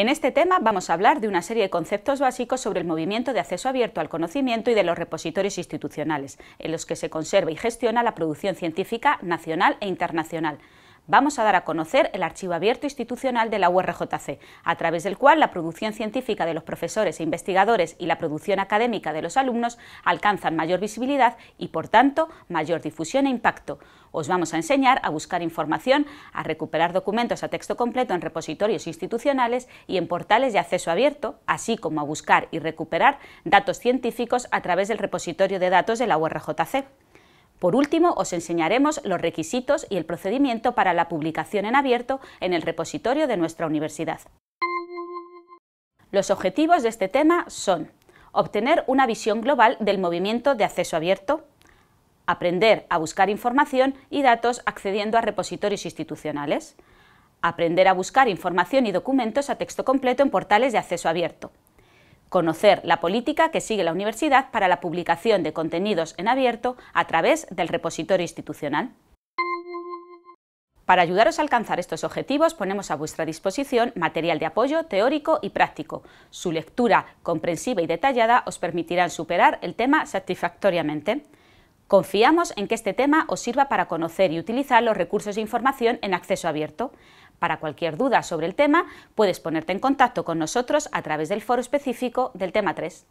En este tema vamos a hablar de una serie de conceptos básicos sobre el movimiento de acceso abierto al conocimiento y de los repositorios institucionales, en los que se conserva y gestiona la producción científica nacional e internacional vamos a dar a conocer el archivo abierto institucional de la URJC, a través del cual la producción científica de los profesores e investigadores y la producción académica de los alumnos alcanzan mayor visibilidad y, por tanto, mayor difusión e impacto. Os vamos a enseñar a buscar información, a recuperar documentos a texto completo en repositorios institucionales y en portales de acceso abierto, así como a buscar y recuperar datos científicos a través del repositorio de datos de la URJC. Por último, os enseñaremos los requisitos y el procedimiento para la publicación en abierto en el repositorio de nuestra universidad. Los objetivos de este tema son obtener una visión global del movimiento de acceso abierto, aprender a buscar información y datos accediendo a repositorios institucionales, aprender a buscar información y documentos a texto completo en portales de acceso abierto, conocer la política que sigue la universidad para la publicación de contenidos en abierto a través del repositorio institucional. Para ayudaros a alcanzar estos objetivos ponemos a vuestra disposición material de apoyo teórico y práctico. Su lectura comprensiva y detallada os permitirá superar el tema satisfactoriamente. Confiamos en que este tema os sirva para conocer y utilizar los recursos de información en acceso abierto. Para cualquier duda sobre el tema, puedes ponerte en contacto con nosotros a través del foro específico del tema 3.